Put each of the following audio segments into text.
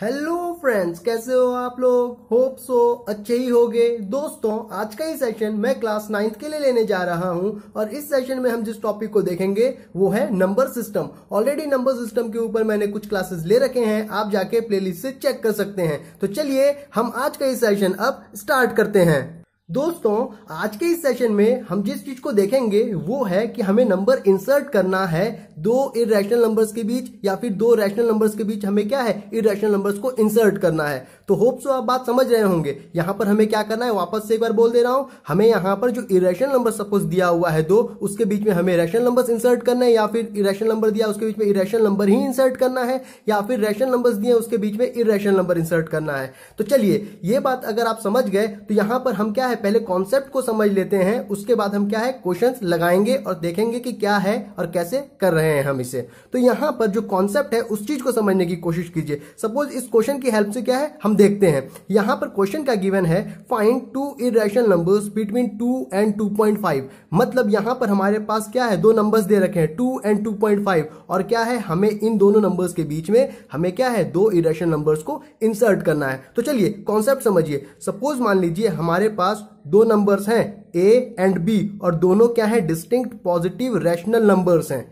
Hello friends कैसे हो आप लोग होप सो अच्छे ही होगे दोस्तों आज का ये सेशन मैं क्लास नाइन्थ के लिए लेने जा रहा हूं और इस सेशन में हम जिस टॉपिक को देखेंगे वो है number system already number system के ऊपर मैंने कुछ क्लासेस ले रखे हैं आप जाके प्लेलिस्ट से चेक कर सकते हैं तो चलिए हम आज का ये सेशन अब स्टार्ट करते हैं दोस्तों आज के इस सेशन में हम जिस चीज को देखेंगे वो है कि हमें नंबर इंसर्ट करना है दो इेशनल नंबर्स के बीच या फिर दो रैशनल नंबर्स के बीच हमें क्या है इेशनल नंबर्स को इंसर्ट करना है तो होप सो आप बात समझ रहे होंगे यहां पर हमें क्या करना है वापस से एक बार बोल दे रहा हूँ हमें यहाँ पर जो इेशनल नंबर सपोज दिया हुआ है दो उसके बीच में हमें रैशनल नंबर इंसर्ट करना है या फिर इेशनल नंबर दिया उसके बीच में इेशनल नंबर ही इंसर्ट करना है या फिर रैशनल नंबर दिए उसके बीच में इेशनल नंबर इंसर्ट करना है तो चलिए ये बात अगर आप समझ गए तो यहाँ पर हम क्या है है पहले कॉन्सेप्ट को समझ लेते हैं उसके बाद हम क्या है क्वेश्चन लगाएंगे और देखेंगे कि क्या है और कैसे कर रहे हैं हम इसे तो यहां पर जो कॉन्सेप्ट है उस चीज को समझने की कोशिश कीजिए सपोज इस क्वेश्चन की हेल्प से क्या है हम देखते हैं यहां पर क्वेश्चन का गिवन है find two irrational numbers between two and two मतलब यहां पर हमारे पास क्या है दो नंबर्स दे रखे हैं टू एंड टू और क्या है हमें इन दोनों नंबर्स के बीच में हमें क्या है दो इेशनल नंबर्स को इंसर्ट करना है तो चलिए कॉन्सेप्ट समझिए सपोज मान लीजिए हमारे पास दो नंबर्स हैं ए एंड बी और दोनों क्या है डिस्टिंक्ट पॉजिटिव रैशनल नंबर्स हैं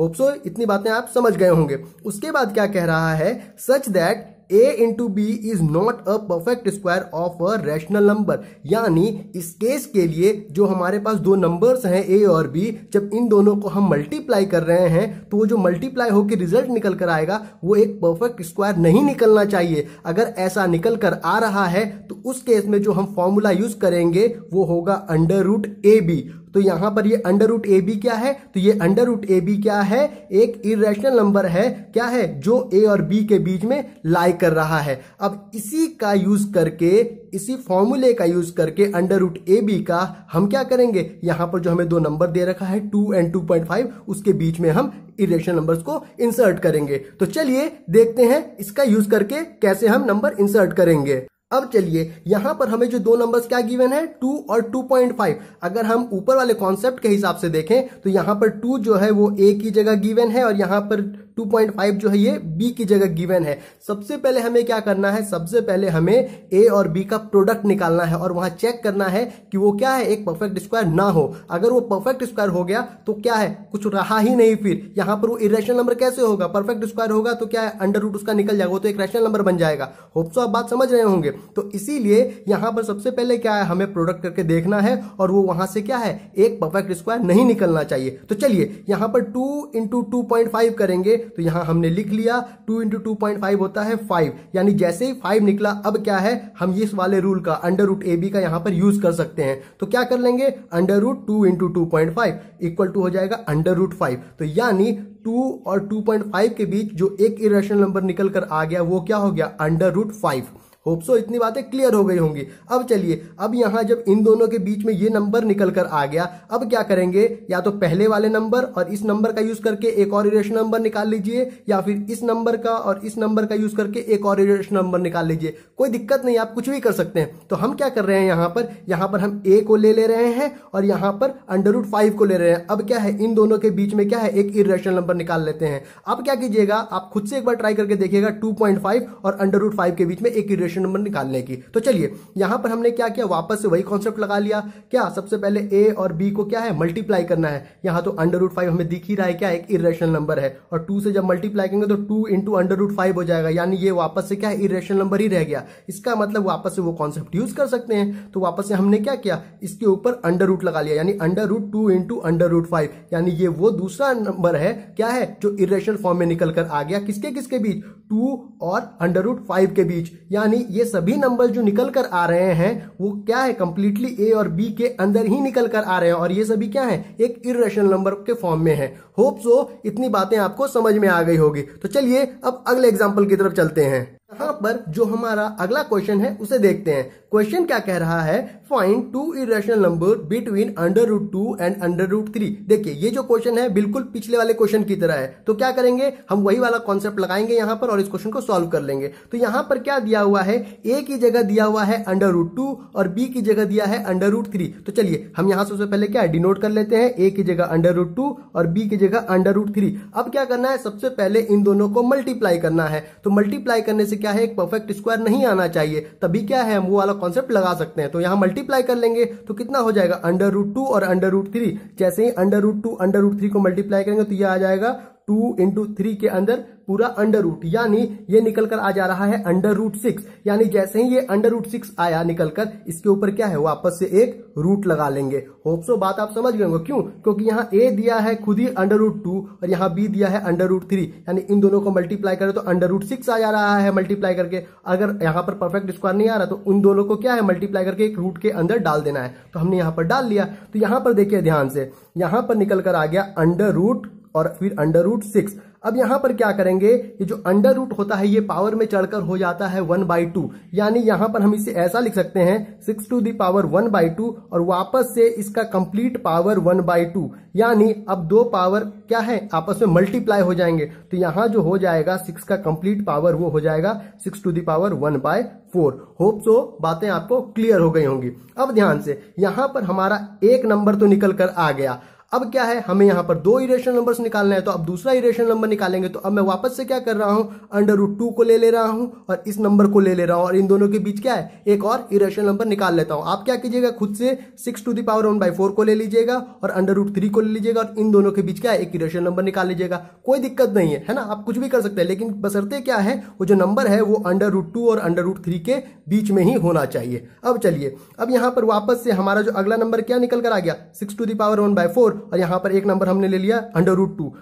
होप सो इतनी बातें आप समझ गए होंगे उसके बाद क्या कह रहा है such that a into b is not a perfect square of a rational number यानी इस केस के लिए जो हमारे पास दो नंबर्स हैं ए और बी जब इन दोनों को हम मल्टीप्लाई कर रहे हैं तो वो जो मल्टीप्लाई होकर रिजल्ट निकल कर आएगा वो एक परफेक्ट स्क्वायर नहीं निकलना चाहिए अगर ऐसा निकल कर आ रहा है तो उस केस में जो हम फॉर्मूला यूज करेंगे वो होगा अंडर रूट ए बी तो यहां पर ये अंडर रूट ए बी क्या है तो ये अंडर रूट ए बी क्या है एक इरेशनल नंबर है क्या है जो ए और बी के बीच में लाई कर रहा है अब इसी का यूज करके इसी फॉर्मूले का यूज करके अंडर रूट ए बी का हम क्या करेंगे यहां पर जो हमें दो नंबर दे रखा है two and two point five उसके बीच में हम इरेशनल नंबर को इंसर्ट करेंगे तो चलिए देखते हैं इसका यूज करके कैसे हम नंबर इंसर्ट करेंगे अब चलिए यहां पर हमें जो दो नंबर्स क्या गिवन है टू और टू पॉइंट फाइव अगर हम ऊपर वाले कॉन्सेप्ट के हिसाब से देखें तो यहां पर टू जो है वो ए की जगह गिवन है और यहां पर 2.5 जो है ये बी की जगह गिवन है सबसे पहले हमें क्या करना है सबसे पहले हमें ए और बी का प्रोडक्ट निकालना है और वहां चेक करना है कि वो क्या है एक परफेक्ट स्क्वायर ना हो अगर वो परफेक्ट स्क्वायर हो गया तो क्या है कुछ रहा ही नहीं फिर यहां पर वो इेशनल नंबर कैसे होगा परफेक्ट स्क्वायर होगा तो क्या है अंडर रूट उसका निकल जाएगा वो तो एक रेशनल नंबर बन जाएगा होप्सो आप बात समझ रहे होंगे तो इसीलिए यहां पर सबसे पहले क्या है हमें प्रोडक्ट करके देखना है और वो वहां से क्या है एक परफेक्ट स्क्वायर नहीं निकलना चाहिए तो चलिए यहां पर two into two point five करेंगे तो यहां हमने लिख लिया two into two point five होता है फाइव यानी जैसे ही फाइव निकला अब क्या है हम इस वाले रूल का अंडर रूट ए बी का यहां पर यूज कर सकते हैं तो क्या कर लेंगे under root two into two point five equal to हो जाएगा अंडर रूट फाइव तो यानी टू और टू पॉइंट फाइव के बीच जो एक इरेशनल नंबर निकल कर आ गया वो क्या हो गया under root five hope so इतनी बातें क्लियर हो गई होंगी अब चलिए अब यहाँ जब इन दोनों के बीच में ये नंबर निकल कर आ गया अब क्या करेंगे या तो पहले वाले नंबर और इस नंबर का यूज करके एक और इरेशन नंबर निकाल लीजिए या फिर इस नंबर का और इस नंबर का यूज करके एक और इरेशन नंबर निकाल लीजिए कोई दिक्कत नहीं आप कुछ भी कर सकते हैं तो हम क्या कर रहे हैं यहाँ पर यहाँ पर हम ए को ले ले रहे हैं और यहाँ पर अंडर रूट फाइव को ले रहे हैं अब क्या है इन दोनों के बीच में क्या है एक इरेशनल नंबर निकाल लेते हैं अब क्या कीजिएगा आप खुद से एक बार ट्राई करके देखिएगा टू और अंडर रूट फाइव के बीच में एक इरेशन क्वेश्चन नंबर निकालने की तो चलिए यहां पर हमने क्या किया वापस से वही कॉन्सेप्ट लगा लिया क्या सबसे पहले ए और बी को क्या है मल्टीप्लाई करना है यहां तो अंडर रूट फाइव हमें दिख ही रहा है क्या एक इरेशनल नंबर है और टू से जब मल्टीप्लाई करेंगे तो two into under root five हो जाएगा यानी ये वापस से क्या है इरेशनल नंबर ही रह गया इसका मतलब वापस से वो कॉन्सेप्ट यूज कर सकते हैं तो वापस से हमने क्या किया इसके ऊपर अंडर रूट लगा लिया यानी under root two into under root five यानी ये वो दूसरा नंबर है क्या है जो इरेशनल फॉर्म में निकल कर आ गया किसके किसके बीच टू और अंडर रूट फाइव के बीच यानी ये सभी नंबर जो निकल कर आ रहे हैं वो क्या है कंप्लीटली ए और बी के अंदर ही निकल कर आ रहे हैं और ये सभी क्या है एक इेशनल नंबर के फॉर्म में है होप सो इतनी बातें आपको समझ में आ गई होगी तो चलिए अब अगले एग्जाम्पल की तरफ चलते हैं यहाँ पर जो हमारा अगला क्वेश्चन है उसे देखते हैं क्वेश्चन क्या कह रहा है find two irrational number between under root two and under root three देखिए ये जो क्वेश्चन है बिल्कुल पिछले वाले क्वेश्चन की तरह है तो क्या करेंगे हम वही वाला कॉन्सेप्ट लगाएंगे यहाँ पर और इस क्वेश्चन को सॉल्व कर लेंगे तो यहाँ पर क्या दिया हुआ है ए की जगह दिया हुआ है अंडर रूट टू और बी की जगह दिया है अंडर रूट थ्री तो चलिए हम यहाँ सबसे पहले क्या डिनोट कर लेते हैं ए की जगह अंडर रूट टू और बी की जगह अंडर रूट थ्री अब क्या करना है सबसे पहले इन दोनों को मल्टीप्लाई करना है तो मल्टीप्लाई करने से से क्या है एक परफेक्ट स्क्वायर नहीं आना चाहिए तभी क्या है हम वो वाला कॉन्सेप्ट लगा सकते हैं तो यहां मल्टीप्लाई कर लेंगे तो कितना हो जाएगा अंडर रूट टू और अंडर रूट थ्री जैसे ही under root two under root three को मल्टीप्लाई करेंगे तो यह आ जाएगा टू इंटू थ्री के अंदर पूरा अंडर रूट यानी ये निकलकर आ जा रहा है अंडर रूट सिक्स यानी जैसे ही ये अंडर रूट सिक्स आया निकलकर इसके ऊपर क्या है वापस से एक रूट लगा लेंगे होप सो बात आप समझ गए क्यों क्योंकि यहाँ ए दिया है खुद ही अंडर रूट टू और यहाँ बी दिया है अंडर रूट थ्री यानी इन दोनों को मल्टीप्लाई करें तो अंडर रूट सिक्स आ जा रहा है मल्टीप्लाई करके अगर यहाँ पर परफेक्ट स्क्वायर नहीं आ रहा तो उन दोनों को क्या है मल्टीप्लाई करके एक रूट के अंदर डाल देना है तो हमने यहाँ पर डाल लिया तो यहाँ पर देखिए ध्यान से यहाँ पर निकलकर आ गया अंडर रूट और फिर अंडर रूट सिक्स अब यहां पर क्या करेंगे ये जो अंडर रूट होता है ये पावर में चढ़कर हो जाता है वन बाई टू यानी यहां पर हम इसे ऐसा लिख सकते हैं six to the power one by two और वापस से इसका complete power one by two यानी अब दो पावर क्या है आपस में मल्टीप्लाई हो जाएंगे तो यहां जो हो जाएगा सिक्स का कंप्लीट पावर वो हो जाएगा six to the power one by four hope so बातें आपको क्लियर हो गई होंगी अब ध्यान से यहां पर हमारा एक नंबर तो निकल कर आ गया अब क्या है हमें यहां पर दो इरेशनल नंबर्स निकालना है तो अब दूसरा इरेशनल नंबर निकालेंगे तो अब मैं वापस से क्या कर रहा हूं अंडर रूट टू को ले ले रहा हूं और इस नंबर को ले ले रहा हूं और इन दोनों के बीच क्या है एक और इरेशनल नंबर निकाल लेता हूं आप क्या कीजिएगा खुद से six to the power one by four को ले लीजिएगा और अंडर रूट थ्री को ले लीजिएगा और इन दोनों के बीच क्या है एक इरेशनल नंबर निकाल लीजिएगा कोई दिक्कत नहीं है है ना आप कुछ भी कर सकते हैं लेकिन बसरते क्या है वो जो नंबर है वो अंडर रूट टू और अंडर रूट थ्री के बीच में ही होना चाहिए अब चलिए अब यहां पर वापस से हमारा जो अगला नंबर क्या निकल कर आ गया six to the power one by four और यहां पर एक नंबर हमने ले लिया अंडर रूट टू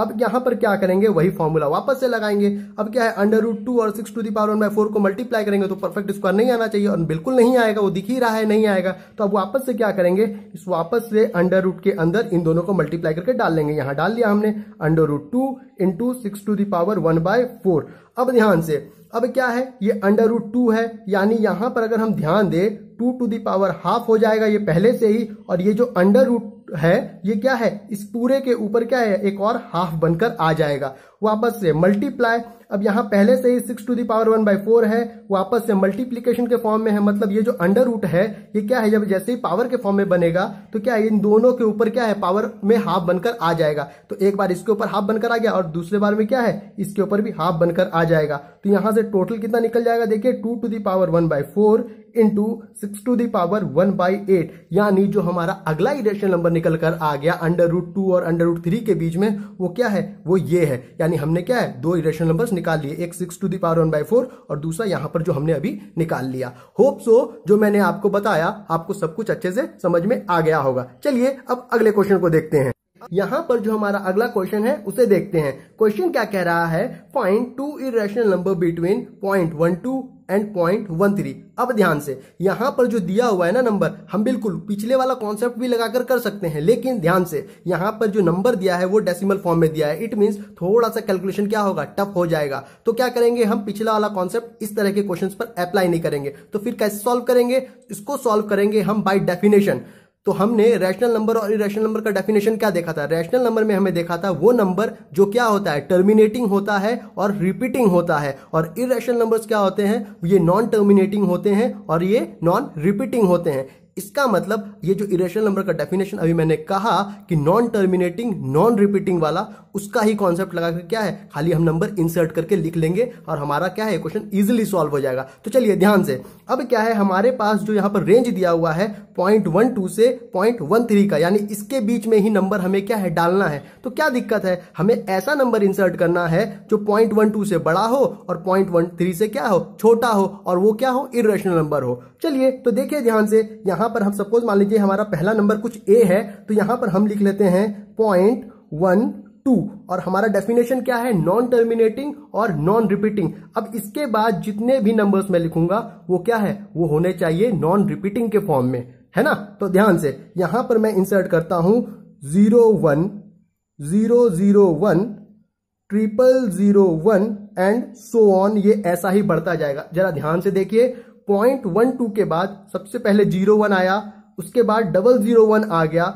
अब यहां पर क्या करेंगे वही फॉर्मूला वापस से लगाएंगे अब क्या है अंडर रूट टू और six to the power one by four को मल्टीप्लाई करेंगे तो परफेक्ट स्क्वायर नहीं आना चाहिए और बिल्कुल नहीं आएगा वो दिख ही रहा है नहीं आएगा तो अब वापस से क्या करेंगे इस वापस से अंडर रूट के अंदर इन दोनों को मल्टीप्लाई करके डाल लेंगे यहां डाल लिया हमने under root two into six to the power one by four अब ध्यान से अब क्या है ये अंडर रूट टू है यानी यहां पर अगर हम ध्यान दें two to the power half हो जाएगा ये पहले से ही और ये जो अंडर रूट है ये क्या है इस पूरे के ऊपर क्या है एक और हाफ बनकर आ जाएगा वापस से मल्टीप्लाई अब यहाँ पहले से ही six to the power one by four है वापस से मल्टीप्लीकेशन के फॉर्म में है मतलब ये जो अंडर रूट है ये क्या है जब जैसे ही पावर के फॉर्म में बनेगा तो क्या है इन दोनों के ऊपर क्या है पावर में हाफ बनकर आ जाएगा तो एक बार इसके ऊपर हाफ बनकर आ गया और दूसरे बार में क्या है इसके ऊपर भी हाफ बनकर आ जाएगा तो यहां से टोटल कितना निकल जाएगा देखिए two to the power one by four into six to the power one by eight यानी जो हमारा अगला इरेशनल नंबर निकल कर आ गया अंडर रूट टू और अंडर रूट थ्री के बीच में वो क्या है वो ये है यानी हमने क्या है दो इरेशनल नंबर निकाल लिए एक six to the power one by four और दूसरा यहां पर जो हमने अभी निकाल लिया होप सो जो मैंने आपको बताया आपको सब कुछ अच्छे से समझ में आ गया होगा चलिए अब अगले क्वेश्चन को देखते हैं यहाँ पर जो हमारा अगला क्वेश्चन है उसे देखते हैं क्वेश्चन क्या कह रहा है find two irrational number between point one two and point one three अब ध्यान से यहाँ पर जो दिया हुआ है ना नंबर हम बिल्कुल पिछले वाला कॉन्सेप्ट भी लगाकर कर सकते हैं लेकिन ध्यान से यहाँ पर जो नंबर दिया है वो डेसिमल फॉर्म में दिया है इट मीन्स थोड़ा सा कैलकुलेशन क्या होगा टफ हो जाएगा तो क्या करेंगे हम पिछला वाला कॉन्सेप्ट इस तरह के क्वेश्चन पर अप्लाई नहीं करेंगे तो फिर कैसे सोल्व करेंगे इसको सोल्व करेंगे हम बाई डेफिनेशन तो हमने रैशनल हम्म। नंबर और इरेशनल नंबर का डेफिनेशन क्या देखा था रैशनल नंबर में हमें देखा था वो नंबर जो क्या होता है टर्मिनेटिंग होता है और रिपीटिंग होता है और इरेशनल नंबर्स क्या होते हैं ये नॉन टर्मिनेटिंग होते हैं और ये नॉन रिपीटिंग होते हैं इसका मतलब ये जो इरेशनल नंबर का डेफिनेशन अभी मैंने कहा कि नॉन टर्मिनेटिंग नॉन रिपीटिंग वाला उसका ही कॉन्सेप्ट लगा कर क्या है खाली हम नंबर इंसर्ट करके लिख लेंगे और हमारा क्या है क्वेश्चन इजिली सॉल्व हो जाएगा तो चलिए ध्यान से अब क्या है हमारे पास जो यहाँ पर रेंज दिया हुआ है पॉइंट वन टू से पॉइंट वन थ्री का यानी इसके बीच में ही नंबर हमें क्या है डालना है तो क्या दिक्कत है हमें ऐसा नंबर इंसर्ट करना है जो पॉइंट वन टू से बड़ा हो और पॉइंट वन थ्री से क्या हो छोटा हो और वो क्या हो इरेशनल नंबर हो चलिए तो देखिए ध्यान से यहां पर हम सपोज मान लीजिए हमारा पहला नंबर कुछ ए है तो यहां पर हम लिख लेते हैं पॉइंट वन टू और हमारा डेफिनेशन क्या है नॉन टर्मिनेटिंग और नॉन रिपीटिंग अब इसके बाद जितने भी नंबर्स मैं लिखूंगा वो क्या है वो होने चाहिए नॉन रिपीटिंग के फॉर्म में है ना तो ध्यान से यहां पर मैं इंसर्ट करता हूं zero one zero zero one triple zero one and so on ये ऐसा ही बढ़ता जाएगा जरा ध्यान से देखिए पॉइंट वन टू के बाद सबसे पहले जीरो वन आया उसके बाद डबल जीरो वन आ गया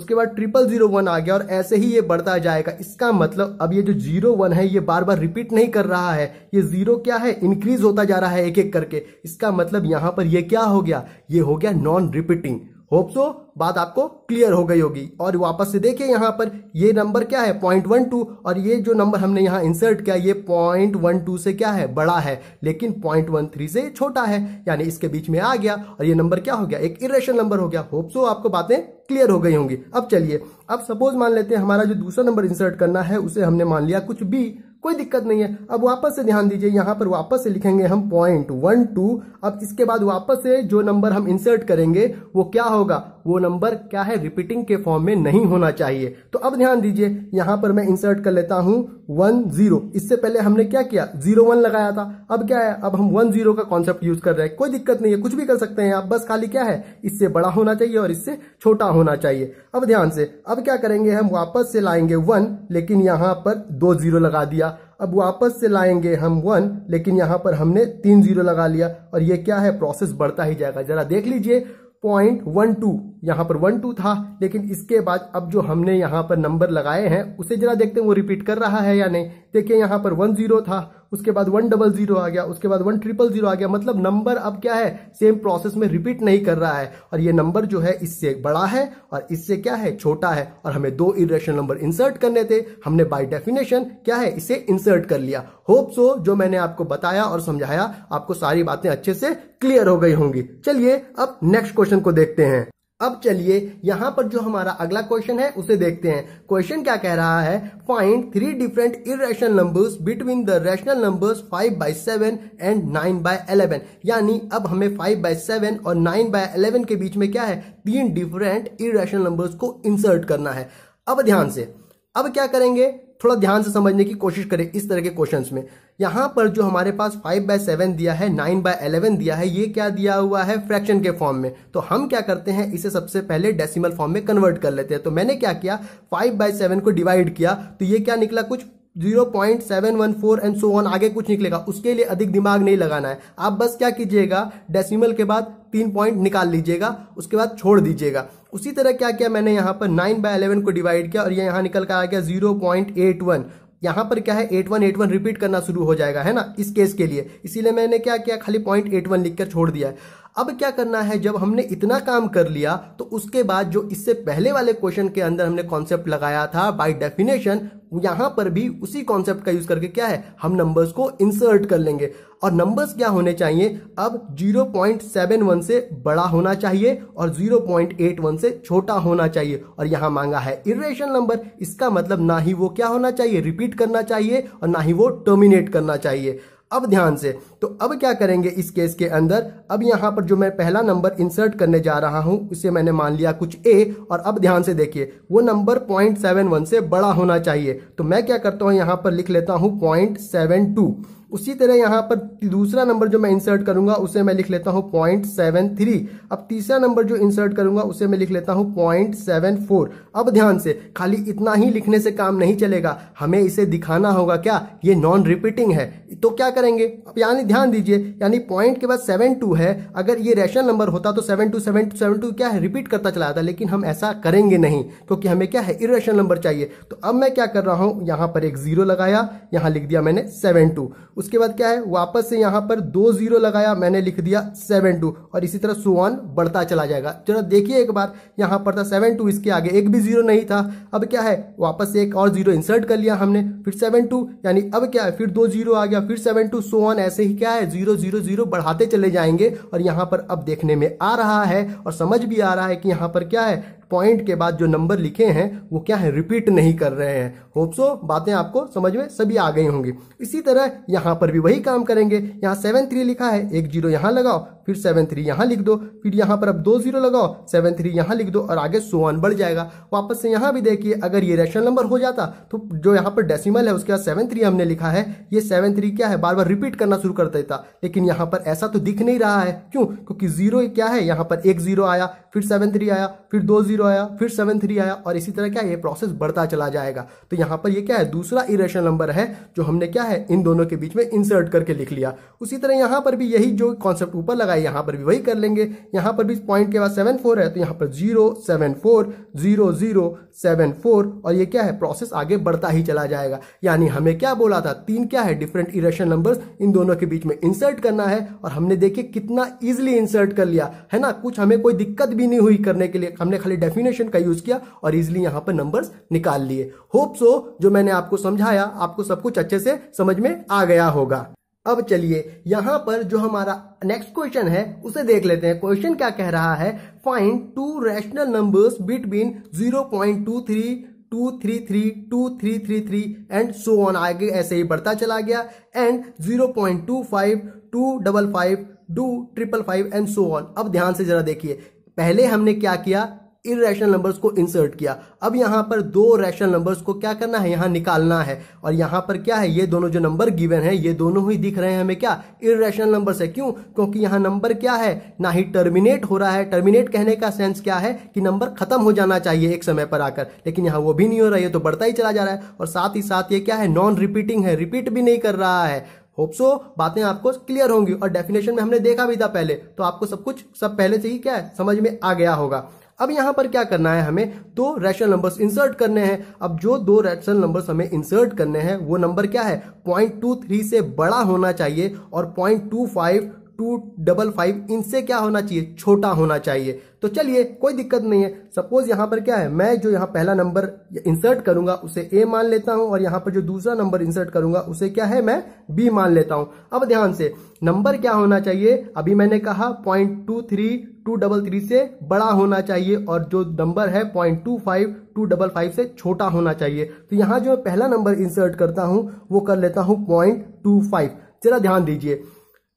उसके बाद ट्रिपल जीरो वन आ गया और ऐसे ही ये बढ़ता जाएगा इसका मतलब अब ये जो जीरो वन है ये बार बार रिपीट नहीं कर रहा है ये जीरो क्या है इंक्रीज होता जा रहा है एक एक करके इसका मतलब यहां पर ये क्या हो गया ये हो गया नॉन रिपीटिंग होप्सो बात आपको क्लियर हो गई होगी और वापस से देखिए यहां पर ये नंबर क्या है पॉइंट वन टू और ये जो नंबर हमने यहां इंसर्ट किया ये पॉइंट वन टू से क्या है बड़ा है लेकिन पॉइंट वन थ्री से छोटा है यानी इसके बीच में आ गया और ये नंबर क्या हो गया एक इरेशन नंबर हो गया होप्सो आपको बातें क्लियर हो गई होंगी अब चलिए अब सपोज मान लेते हैं हमारा जो दूसरा नंबर इंसर्ट करना है उसे हमने मान लिया कुछ बी कोई दिक्कत नहीं है अब वापस से ध्यान दीजिए यहां पर वापस से लिखेंगे हम पॉइंट वन टू अब इसके बाद वापस से जो नंबर हम इंसर्ट करेंगे वो क्या होगा वो नंबर क्या है रिपीटिंग के फॉर्म में नहीं होना चाहिए तो अब ध्यान दीजिए यहां पर मैं इंसर्ट कर लेता हूं वन जीरो इससे पहले हमने क्या किया जीरो वन लगाया था अब क्या है अब हम वन जीरो का कॉन्सेप्ट यूज कर रहे हैं कोई दिक्कत नहीं है कुछ भी कर सकते हैं आप बस खाली क्या है इससे बड़ा होना चाहिए और इससे छोटा होना चाहिए अब ध्यान से अब क्या करेंगे हम वापस से लाएंगे वन लेकिन यहां पर दो जीरो लगा दिया अब वापस से लाएंगे हम वन लेकिन यहां पर हमने तीन जीरो लगा लिया और ये क्या है प्रोसेस बढ़ता ही जाएगा जरा देख लीजिए पॉइंट वन टू यहां पर वन टू था लेकिन इसके बाद अब जो हमने यहां पर नंबर लगाए हैं उसे जरा देखते हैं वो रिपीट कर रहा है या नहीं देखिए यहां पर वन जीरो था उसके बाद वन डबल जीरो आ गया उसके बाद वन ट्रिपल जीरो आ गया मतलब नंबर अब क्या है सेम प्रोसेस में रिपीट नहीं कर रहा है और ये नंबर जो है इससे बड़ा है और इससे क्या है छोटा है और हमें दो इेशनल नंबर इंसर्ट करने थे हमने बाई डेफिनेशन क्या है इसे इंसर्ट कर लिया होप सो जो मैंने आपको बताया और समझाया आपको सारी बातें अच्छे से क्लियर हो गई होंगी चलिए अब नेक्स्ट क्वेश्चन को देखते हैं अब चलिए यहां पर जो हमारा अगला क्वेश्चन है उसे देखते हैं क्वेश्चन क्या कह रहा है find three different इेशनल numbers between the rational numbers 5 by seven and 9 by eleven यानी अब हमें 5 बाय सेवन और 9 बाय अलेवन के बीच में क्या है तीन डिफरेंट इेशनल नंबर्स को इंसर्ट करना है अब ध्यान से अब क्या करेंगे थोड़ा ध्यान से समझने की कोशिश करें इस तरह के क्वेश्चन में यहां पर जो हमारे पास फाइव बाय सेवन दिया है नाइन बाय एलेवन दिया है ये क्या दिया हुआ है फ्रैक्शन के फॉर्म में तो हम क्या करते हैं इसे सबसे पहले डेसिमल फॉर्म में कन्वर्ट कर लेते हैं तो मैंने क्या किया फाइव बाय सेवन को डिवाइड किया तो ये क्या निकला कुछ zero point seven one four and so on आगे कुछ निकलेगा उसके लिए अधिक दिमाग नहीं लगाना है आप बस क्या कीजिएगा डेसिमल के बाद तीन पॉइंट निकाल लीजिएगा उसके बाद छोड़ दीजिएगा उसी तरह क्या किया मैंने यहाँ पर नाइन बाय अलेवन को डिवाइड किया और ये यहाँ निकल कर आ गया जीरो पॉइंट एट वन यहाँ पर क्या है eight one eight one repeat करना शुरू हो जाएगा है ना इस केस के लिए इसीलिए मैंने क्या किया खाली पॉइंट एट वन लिखकर छोड़ दिया है अब क्या करना है जब हमने इतना काम कर लिया तो उसके बाद जो इससे पहले वाले क्वेश्चन के अंदर हमने कॉन्सेप्ट लगाया था बाय डेफिनेशन यहां पर भी उसी कॉन्सेप्ट का यूज करके क्या है हम नंबर्स को इंसर्ट कर लेंगे और नंबर्स क्या होने चाहिए अब 0.71 से बड़ा होना चाहिए और 0.81 से छोटा होना चाहिए और यहां मांगा है इरेशन नंबर इसका मतलब ना ही वो क्या होना चाहिए रिपीट करना चाहिए और ना ही वो टर्मिनेट करना चाहिए अब ध्यान से तो अब क्या करेंगे इस केस के अंदर अब यहां पर जो मैं पहला नंबर इंसर्ट करने जा रहा हूं उसे मैंने मान लिया कुछ ए और अब ध्यान से देखिए वो नंबर पॉइंट सेवन वन से बड़ा होना चाहिए तो मैं क्या करता हूं यहां पर लिख लेता हूं पॉइंट सेवन टू उसी तरह यहां पर दूसरा नंबर जो मैं इंसर्ट करूंगा उसे मैं लिख लेता हूं पॉइंट सेवन थ्री अब तीसरा नंबर जो इंसर्ट करूंगा उसे मैं लिख लेता हूं पॉइंट सेवन फोर अब ध्यान से खाली इतना ही लिखने से काम नहीं चलेगा हमें इसे दिखाना होगा क्या ये नॉन रिपीटिंग है तो क्या करेंगे अब यानी ध्यान दीजिए यानी पॉइंट के बाद सेवन टू है अगर ये रेशनल नंबर होता तो seven two seven two seven two क्या है रिपीट करता चला जाता लेकिन हम ऐसा करेंगे नहीं क्योंकि हमें क्या है इरेशनल नंबर चाहिए तो अब मैं क्या कर रहा हूं यहां पर एक जीरो लगाया यहां लिख दिया मैंने सेवन टू उसके बाद क्या है वापस से यहां पर दो जीरो लगाया मैंने लिख दिया सेवन टू और इसी तरह सुवन बढ़ता चला जाएगा जरा देखिए एक बार यहां पर था सेवन टू इसके आगे एक भी जीरो नहीं था अब क्या है वापस से एक और जीरो इंसर्ट कर लिया हमने फिर सेवन टू यानी अब क्या है फिर दो जीरो आ गया फिर सेवन टू सोवन ऐसे ही क्या है जीरो जीरो जीरो बढ़ाते चले जाएंगे और यहां पर अब देखने में आ रहा है और समझ भी आ रहा है कि यहां पर क्या है पॉइंट के बाद जो नंबर लिखे हैं वो क्या है रिपीट नहीं कर रहे हैं होप सो बातें आपको समझ में सभी आ गई होंगी इसी तरह यहाँ पर भी वही काम करेंगे यहाँ सेवन थ्री लिखा है एक जीरो यहाँ लगाओ फिर सेवन थ्री यहाँ लिख दो फिर यहाँ पर अब दो जीरो लगाओ सेवन थ्री यहाँ लिख दो और आगे सोवन बढ़ जाएगा वापस से यहाँ भी देखिए अगर ये रेशनल नंबर हो जाता तो जो यहाँ पर डेसिमल है उसके बाद सेवन थ्री हमने लिखा है ये सेवन थ्री क्या है बार बार रिपीट करना शुरू कर देता लेकिन यहाँ पर ऐसा तो दिख नहीं रहा है क्यों क्योंकि जीरो क्या है यहाँ पर एक जीरो आया फिर सेवन थ्री आया फिर दो जीरो जीरो आया फिर सेवन थ्री आया और इसी तरह क्या ये प्रोसेस बढ़ता चला जाएगा तो यहाँ पर ये क्या है दूसरा इरेशनल नंबर है जो हमने क्या है इन दोनों के बीच में इंसर्ट करके लिख लिया उसी तरह यहाँ पर भी यही जो कॉन्सेप्ट ऊपर लगाए यहाँ पर भी वही कर लेंगे यहाँ पर भी पॉइंट के बाद सेवन फोर है तो यहाँ पर zero seven four zero zero seven four और ये क्या है प्रोसेस आगे बढ़ता ही चला जाएगा यानी हमें क्या बोला था तीन क्या है डिफरेंट इरेशनल नंबर इन दोनों के बीच में इंसर्ट करना है और हमने देखिए कितना इजिली इंसर्ट कर लिया है ना कुछ हमें कोई दिक्कत भी नहीं हुई करने के लिए हमने खाली डेफिनेशन का यूज किया और इजिली यहां पर नंबर निकाल लिए होप सो जो मैंने आपको समझाया आपको सब कुछ अच्छे से समझ में आ गया होगा अब चलिए यहां पर जो हमारा नेक्स्ट क्वेश्चन है उसे देख लेते हैं क्वेश्चन क्या कह रहा है find two rational numbers between 0.23 two three three two three three three and so on आगे ऐसे ही बढ़ता चला गया and zero point two five two double five two triple five and so on अब ध्यान से जरा देखिए पहले हमने क्या किया इेशनल नंबर्स को इंसर्ट किया अब यहाँ पर दो रैशनल नंबर्स को क्या करना है यहाँ निकालना है और यहाँ पर क्या है ये दोनों जो नंबर गिवन है ये दोनों ही दिख रहे हैं हमें क्या इेशनल नंबर्स है क्यों क्योंकि यहाँ नंबर क्या है ना ही टर्मिनेट हो रहा है टर्मिनेट कहने का सेंस क्या है कि नंबर खत्म हो जाना चाहिए एक समय पर आकर लेकिन यहाँ वो भी नहीं हो रहा है तो बढ़ता ही चला जा रहा है और साथ ही साथ ये क्या है नॉन रिपीटिंग है रिपीट भी नहीं कर रहा है होप्सो बातें आपको क्लियर होंगी और डेफिनेशन में हमने देखा भी था पहले तो आपको सब कुछ सब पहले से ही क्या है समझ में आ गया होगा अब यहां पर क्या करना है हमें दो रैशनल नंबर्स इंसर्ट करने हैं अब जो दो रैशनल नंबर्स हमें इंसर्ट करने हैं वो नंबर क्या है पॉइंट टू थ्री से बड़ा होना चाहिए और point two five two double five इनसे क्या होना चाहिए छोटा होना चाहिए तो चलिए कोई दिक्कत नहीं है सपोज यहां पर क्या है मैं जो यहाँ पहला नंबर इंसर्ट करूंगा उसे ए मान लेता हूं और यहां पर जो दूसरा नंबर इंसर्ट करूंगा उसे क्या है मैं बी मान लेता हूं अब ध्यान से नंबर क्या होना चाहिए अभी मैंने कहा point two three two double three से बड़ा होना चाहिए और जो नंबर है point two five two double five से छोटा होना चाहिए तो यहां जो मैं पहला नंबर इंसर्ट करता हूं वो कर लेता हूं पॉइंट टू फाइव जरा ध्यान दीजिए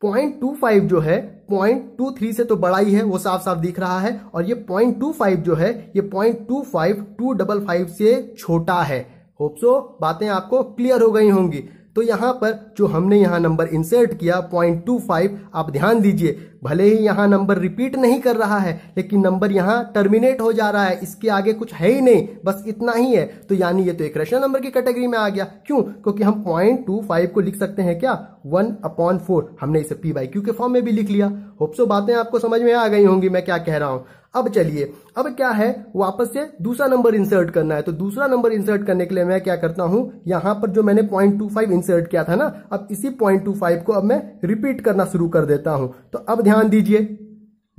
पॉइंट टू फाइव जो है पॉइंट टू थ्री से तो बड़ा ही है वो साफ साफ दिख रहा है और ये पॉइंट टू फाइव जो है ये point two five two double five से छोटा है होप सो बातें आपको क्लियर हो गई होंगी तो यहां पर जो हमने यहां नंबर इंसर्ट किया पॉइंट टू फाइव आप ध्यान दीजिए भले ही यहाँ नंबर रिपीट नहीं कर रहा है लेकिन नंबर यहाँ टर्मिनेट हो जा रहा है इसके आगे कुछ है ही नहीं बस इतना ही है तो यानी ये तो एक रेशनल नंबर की कैटेगरी में आ गया क्यों क्योंकि हम पॉइंट टू फाइव को लिख सकते हैं क्या वन अपॉन फोर हमने इसे पी बाई क्यू के फॉर्म में भी लिख लिया होप्सो बातें आपको समझ में आ गई होंगी मैं क्या कह रहा हूं अब चलिए अब क्या है वापस से दूसरा नंबर इंसर्ट करना है तो दूसरा नंबर इंसर्ट करने के लिए मैं क्या करता हूं यहां पर जो मैंने पॉइंट टू फाइव इंसर्ट किया था ना अब इसी पॉइंट टू फाइव को अब मैं रिपीट करना शुरू कर देता हूं तो अब ध्यान ध्यान दीजिए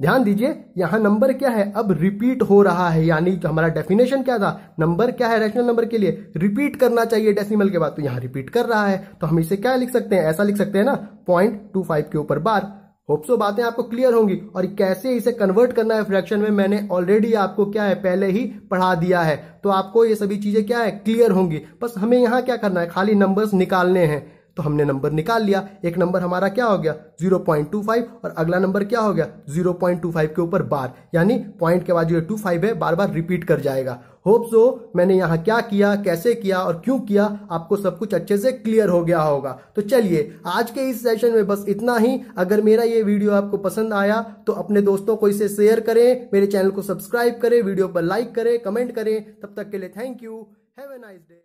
ध्यान दीजिए यहां नंबर क्या है अब रिपीट हो रहा है यानी तो हमारा डेफिनेशन क्या था नंबर क्या है रैशनल नंबर के लिए रिपीट करना चाहिए डेसिमल के बाद तो यहां रिपीट कर रहा है तो हम इसे क्या लिख सकते हैं ऐसा लिख सकते हैं ना पॉइंट टू फाइव के ऊपर बार होप्सो बातें आपको क्लियर होंगी और कैसे इसे कन्वर्ट करना है फ्रैक्शन में मैंने ऑलरेडी आपको क्या है पहले ही पढ़ा दिया है तो आपको ये सभी चीजें क्या है क्लियर होंगी बस हमें यहां क्या करना है खाली नंबर्स निकालने हैं तो हमने नंबर निकाल लिया एक नंबर हमारा क्या हो गया 0.25 और अगला नंबर क्या हो गया 0.25 के ऊपर बार यानी पॉइंट के बाद जो टू फाइव है बार बार रिपीट कर जाएगा होप सो मैंने यहाँ क्या किया कैसे किया और क्यों किया आपको सब कुछ अच्छे से क्लियर हो गया होगा तो चलिए आज के इस सेशन में बस इतना ही अगर मेरा ये वीडियो आपको पसंद आया तो अपने दोस्तों को इसे शेयर करें मेरे चैनल को सब्सक्राइब करें वीडियो पर लाइक करें कमेंट करें तब तक के लिए thank you have a nice day